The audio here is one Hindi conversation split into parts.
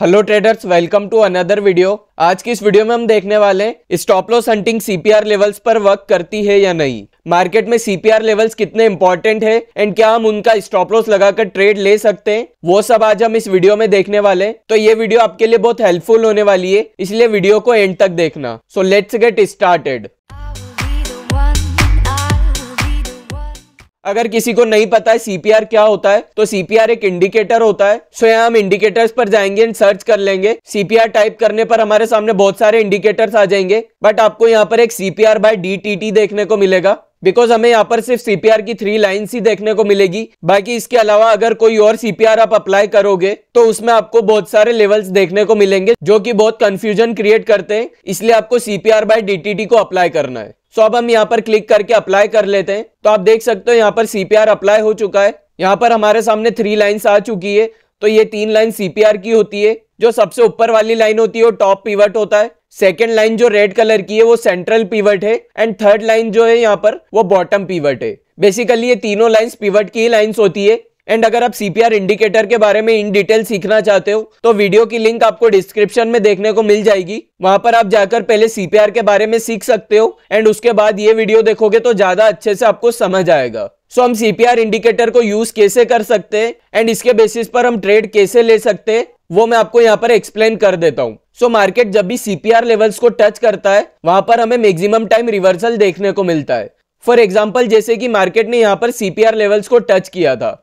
hello traders welcome to another video आज की इस वीडियो में हम देखने वाले stop loss hunting CPR levels पर वर्क करती है या नहीं मार्केट में सीपीआर लेवल्स कितने इंपॉर्टेंट है एंड क्या हम उनका स्टॉप लॉस लगाकर ट्रेड ले सकते हैं वो सब आज हम इस वीडियो में देखने वाले तो ये वीडियो आपके लिए बहुत हेल्पफुल होने वाली है इसलिए वीडियो को एंड तक देखना सो लेट्स गेट स्टार्टेड अगर किसी को नहीं पता है सीपीआर क्या होता है तो सीपीआर एक इंडिकेटर होता है सो यहाँ हम इंडिकेटर्स पर जाएंगे एंड सर्च कर लेंगे सीपीआर टाइप करने पर हमारे सामने बहुत सारे इंडिकेटर्स आ जाएंगे बट आपको यहाँ पर एक सीपीआर बाय डीटीटी देखने को मिलेगा बिकॉज हमें यहाँ पर सिर्फ सीपीआर की थ्री लाइन्स ही देखने को मिलेगी बाकी इसके अलावा अगर कोई और सीपीआर आप अप्लाई करोगे तो उसमें आपको बहुत सारे लेवल्स देखने को मिलेंगे जो कि बहुत कंफ्यूजन क्रिएट करते हैं इसलिए आपको सीपीआर बाय डीटीटी को अप्लाई करना है सो अब हम यहाँ पर क्लिक करके अप्लाई कर लेते हैं तो आप देख सकते हो यहाँ पर सीपीआर अप्लाई हो चुका है यहाँ पर हमारे सामने थ्री लाइन्स आ चुकी है तो ये तीन लाइन सीपीआर की होती है जो सबसे ऊपर वाली लाइन होती है वो टॉप पिवट होता है सेकेंड लाइन जो रेड कलर की है वो सेंट्रल पिवट है एंड थर्ड लाइन जो है यहाँ पर वो बॉटम पिवट है बेसिकली ये तीनों लाइन्स पिवट की ही लाइन्स होती है एंड अगर आप सीपीआर इंडिकेटर के बारे में इन डिटेल सीखना चाहते हो तो वीडियो की लिंक आपको डिस्क्रिप्शन में देखने को मिल जाएगी वहां पर आप जाकर पहले सीपीआर के बारे में सीख सकते हो एंड उसके बाद ये वीडियो देखोगे तो ज्यादा अच्छे से आपको समझ आएगा सो so, हम सीपीआर इंडिकेटर को यूज कैसे कर सकते हैं एंड इसके बेसिस पर हम ट्रेड कैसे ले सकते हैं वो मैं आपको यहाँ पर एक्सप्लेन कर देता हूँ सो so, मार्केट जब भी सीपीआर लेवल्स को टच करता है वहां पर हमें मैक्सिमम टाइम रिवर्सल देखने को मिलता है फॉर एग्जाम्पल जैसे कि मार्केट ने यहाँ पर सीपीआर लेवल्स को टच किया था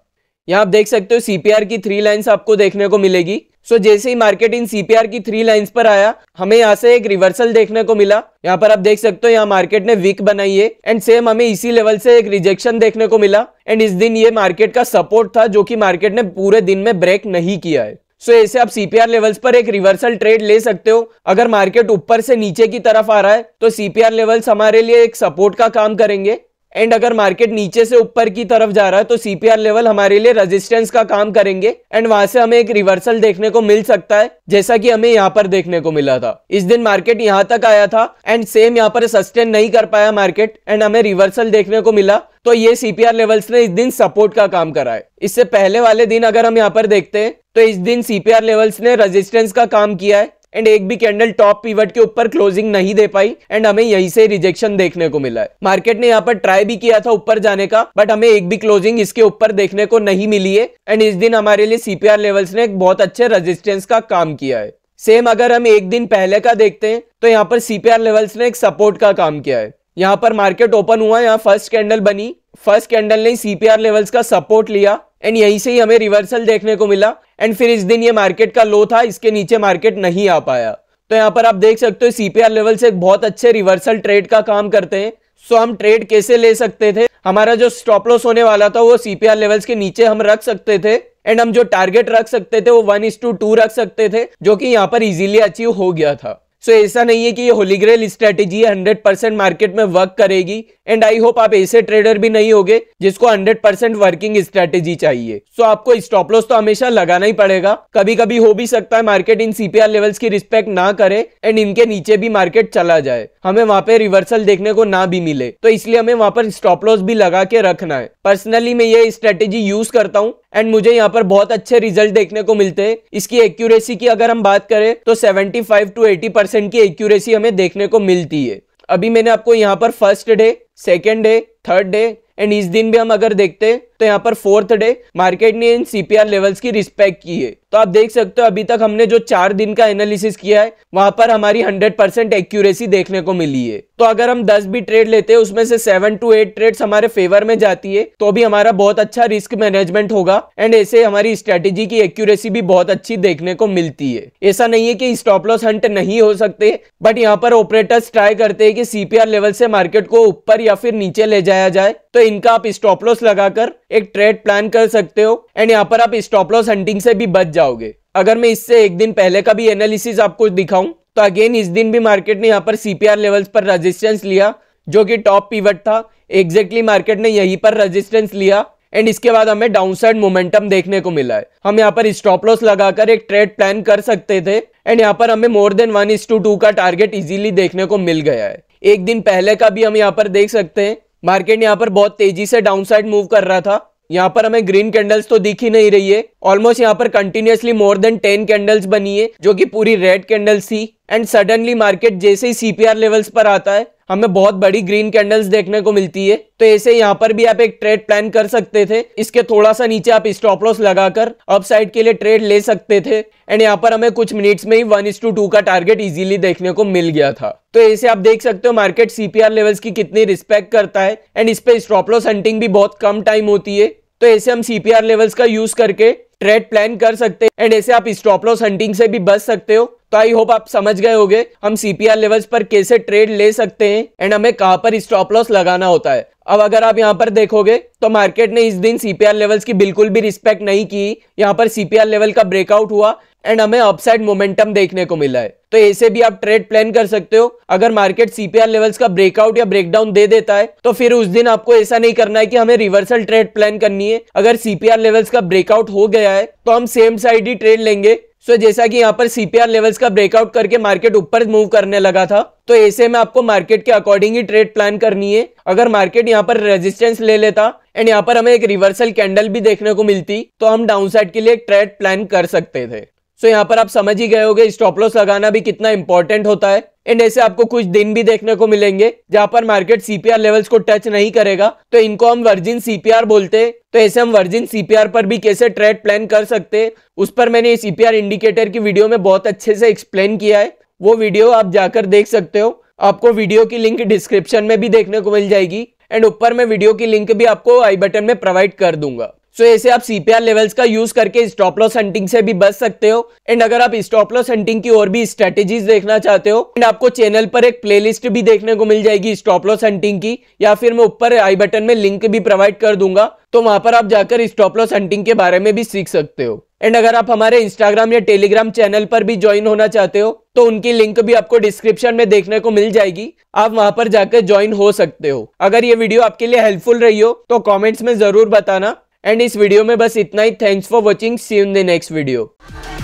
यहाँ आप देख सकते हो सीपीआर की थ्री लाइन्स आपको देखने को मिलेगी सो जैसे ही मार्केट इन सीपीआर की थ्री लाइंस पर आया हमें यहाँ से एक रिवर्सल देखने को मिला यहाँ पर आप देख सकते हो यहाँ मार्केट ने वीक बनाई है एंड सेम हमें इसी लेवल से एक रिजेक्शन देखने को मिला एंड इस दिन ये मार्केट का सपोर्ट था जो की मार्केट ने पूरे दिन में ब्रेक नहीं किया है सो so, ऐसे आप सीपीआर लेवल्स पर एक रिवर्सल ट्रेड ले सकते हो अगर मार्केट ऊपर से नीचे की तरफ आ रहा है तो सीपीआर लेवल्स हमारे लिए एक सपोर्ट का काम करेंगे एंड अगर मार्केट नीचे से ऊपर की तरफ जा रहा है तो सीपीआर लेवल हमारे लिए रेजिस्टेंस का काम करेंगे एंड वहां से हमें एक रिवर्सल देखने को मिल सकता है जैसा कि हमें यहाँ पर देखने को मिला था इस दिन मार्केट यहाँ तक आया था एंड सेम यहाँ पर सस्टेन नहीं कर पाया मार्केट एंड हमें रिवर्सल देखने को मिला तो ये सीपीआर लेवल्स ने इस दिन सपोर्ट का काम करा है इससे पहले वाले दिन अगर हम यहाँ पर देखते हैं तो इस दिन सीपीआर लेवल्स ने रेजिस्टेंस का काम किया है एंड एक भी कैंडल टॉप पीवट के ऊपर क्लोजिंग नहीं दे पाई एंड हमें यही से रिजेक्शन देखने को मिला है मार्केट ने यहाँ पर ट्राई भी किया था ऊपर जाने का बट हमें एक भी क्लोजिंग इसके ऊपर देखने को नहीं मिली है एंड इस दिन हमारे लिए सीपीआर लेवल्स ने एक बहुत अच्छे रेजिस्टेंस का काम किया है सेम अगर हम एक दिन पहले का देखते हैं तो यहाँ पर सीपीआर लेवल्स ने एक सपोर्ट का काम किया है यहां पर मार्केट ओपन हुआ यहाँ फर्स्ट कैंडल बनी फर्स्ट कैंडल ने सीपीआर लेवल्स का सपोर्ट लिया एंड यहीं से ही हमें रिवर्सल देखने को मिला एंड फिर इस दिन ये मार्केट का लो था इसके नीचे मार्केट नहीं आ पाया तो यहाँ पर आप देख सकते हो सीपीआर लेवल से एक बहुत अच्छे रिवर्सल ट्रेड का काम करते हैं सो हम ट्रेड कैसे ले सकते थे हमारा जो स्टॉप लॉस होने वाला था वो सीपीआर लेवल्स के नीचे हम रख सकते थे एंड हम जो टारगेट रख सकते थे वो वन इज टू टू रख सकते थे जो कि यहाँ पर इजीली अचीव हो गया था सो so, ऐसा नहीं है कि ये होलीग्रेल स्ट्रेटेजी है हंड्रेड परसेंट मार्केट में वर्क करेगी एंड आई होप आप ऐसे ट्रेडर भी नहीं होगे जिसको हंड्रेड परसेंट वर्किंग स्ट्रेटेजी चाहिए सो so, आपको स्टॉप लॉस तो हमेशा लगाना ही पड़ेगा कभी कभी हो भी सकता है मार्केट इन सीपीआर लेवल्स की रिस्पेक्ट ना करे एंड इनके नीचे भी मार्केट चला जाए हमें वहाँ पे रिवर्सल देखने को ना भी मिले तो इसलिए हमें वहां पर स्टॉप लॉस भी लगा के रखना है पर्सनली मैं ये स्ट्रेटेजी यूज करता हूँ एंड मुझे यहाँ पर बहुत अच्छे रिजल्ट देखने को मिलते हैं इसकी एक्यूरेसी की अगर हम बात करें तो 75 टू 80 परसेंट की एक्यूरेसी हमें देखने को मिलती है अभी मैंने आपको यहाँ पर first day second day third day and इस दिन भी हम अगर देखते तो यहाँ पर फोर्थ डे मार्केट ने इन सीपीआर लेवल्स की रिस्पेक्ट की है तो आप देख सकते हो अभी तक हमने जो चार दिन का एनालिसिस किया है वहां पर हमारी 100 परसेंट एक्यूरेसी देखने को मिली है तो अगर हम 10 भी ट्रेड लेते हैं उसमें से 7 टू 8 ट्रेड्स हमारे फेवर में जाती है तो भी हमारा बहुत अच्छा रिस्क मैनेजमेंट होगा एंड ऐसे हमारी स्ट्रेटेजी की एक्यूरेसी भी बहुत अच्छी देखने को मिलती है ऐसा नहीं है कि स्टॉप लॉस हंट नहीं हो सकते बट यहाँ पर ऑपरेटर्स ट्राई करते हैं कि सीपीआर लेवल से मार्केट को ऊपर या फिर नीचे ले जाया जाए तो इनका आप स्टॉप लॉस लगाकर एक ट्रेड प्लान कर सकते हो एंड यहाँ पर आप स्टॉप लॉस हंटिंग से भी बच जाओगे अगर मैं इससे एक दिन पहले का भी एनालिसिस आपको दिखाऊं तो अगेन इस दिन भी मार्केट ने यहाँ पर सीपीआर लेवल्स पर रजिस्टेंस लिया जो कि टॉप पीवट था एग्जैक्टली exactly मार्केट ने यहीं पर रजिस्टेंस लिया एंड इसके बाद हमें डाउनसाइड मोमेंटम देखने को मिला है हम यहाँ पर स्टॉप लॉस लगाकर एक ट्रेड प्लान कर सकते थे एंड यहाँ पर हमें more than one is to two का टारगेट इजिली देखने को मिल गया है एक दिन पहले का भी हम यहाँ पर देख सकते हैं मार्केट यहाँ पर बहुत तेजी से डाउनसाइड मूव कर रहा था यहाँ पर हमें ग्रीन कैंडल्स तो दिख ही नहीं रही है ऑलमोस्ट यहाँ पर continuously more than ten candles बनी है जो कि पूरी रेड कैंडल्स थी एंड सडनली मार्केट जैसे ही सीपीआर लेवल्स पर आता है हमें बहुत बड़ी ग्रीन कैंडल्स देखने को मिलती है तो ऐसे यहाँ पर भी आप एक ट्रेड प्लान कर सकते थे इसके थोड़ा सा नीचे आप स्टॉप लॉस लगाकर अपसाइड के लिए ट्रेड ले सकते थे एंड यहाँ पर हमें कुछ मिनट्स में ही वन इस टू टू का टारगेट इजीली देखने को मिल गया था तो ऐसे आप देख सकते हो मार्केट सीपीआर लेवल्स की कितनी रिस्पेक्ट करता है एंड इस पे स्टॉप लॉस हंटिंग भी बहुत कम टाइम होती है तो ऐसे हम सीपीआर लेवल्स का यूज करके ट्रेड प्लान कर सकते हैं एंड ऐसे आप स्टॉप लॉस हंटिंग से भी बच सकते हो तो आई होप आप समझ गए होंगे हम सीपीआर लेवल्स पर कैसे ट्रेड ले सकते हैं एंड हमें कहां पर स्टॉप लॉस लगाना होता है अब अगर आप यहां पर देखोगे तो मार्केट ने इस दिन सीपीआर लेवल्स की बिल्कुल भी रिस्पेक्ट नहीं की यहां पर सीपीआर लेवल का ब्रेकआउट हुआ एंड हमें अपसाइड मोमेंटम देखने को मिला है तो ऐसे भी आप ट्रेड प्लान कर सकते हो अगर मार्केट सीपीआर लेवल्स का ब्रेकआउट या ब्रेकडाउन दे देता है तो फिर उस दिन आपको ऐसा नहीं करना है कि हमें रिवर्सल ट्रेड प्लान करनी है अगर सीपीआर लेवल्स का ब्रेकआउट हो गया है तो हम सेम साइड ही ट्रेड लेंगे सो so, जैसा कि यहाँ पर सीपीआर लेवल्स का ब्रेकआउट करके मार्केट ऊपर मूव करने लगा था तो ऐसे में आपको मार्केट के अकॉर्डिंग ही ट्रेड प्लान करनी है अगर मार्केट यहाँ पर रेजिस्टेंस ले लेता एंड यहाँ पर हमें एक रिवर्सल कैंडल भी देखने को मिलती तो हम डाउनसाइड के लिए एक ट्रेड प्लान कर सकते थे सो यहाँ पर आप समझ ही गए होंगे स्टॉप लॉस लगाना भी कितना इंपॉर्टेंट होता है एंड ऐसे आपको कुछ दिन भी देखने को मिलेंगे जहां पर मार्केट सीपीआर लेवल्स को टच नहीं करेगा तो इनको हम वर्जिन सीपीआर बोलते हैं तो ऐसे हम वर्जिन सीपीआर पर भी कैसे ट्रेड प्लान कर सकते हैं उस पर मैंने सीपीआर इंडिकेटर की वीडियो में बहुत अच्छे से एक्सप्लेन किया है वो वीडियो आप जाकर देख सकते हो आपको वीडियो की लिंक डिस्क्रिप्शन में भी देखने को मिल जाएगी एंड ऊपर में वीडियो की लिंक भी आपको आई बटन में प्रोवाइड कर दूंगा सो so, ऐसे आप सीपीआर लेवल्स का यूज करके स्टॉप लॉस हंटिंग से भी बच सकते हो एंड अगर आप स्टॉप लॉस हंटिंग की और भी स्ट्रेटेजीज देखना चाहते हो एंड आपको चैनल पर एक प्लेलिस्ट भी देखने को मिल जाएगी स्टॉप लॉस हंटिंग की या फिर मैं ऊपर आई बटन में लिंक भी प्रोवाइड कर दूंगा तो वहां पर आप जाकर स्टॉप लॉस हंटिंग के बारे में भी सीख सकते हो एंड अगर आप हमारे इंस्टाग्राम या टेलीग्राम चैनल पर भी ज्वाइन होना चाहते हो तो उनकी लिंक भी आपको डिस्क्रिप्शन में देखने को मिल जाएगी आप वहां पर जाकर ज्वाइन हो सकते हो अगर ये वीडियो आपके लिए हेल्पफुल रही हो तो कमेंट्स में जरूर बताना एंड इस वीडियो में बस इतना ही thanks for watching see in the next video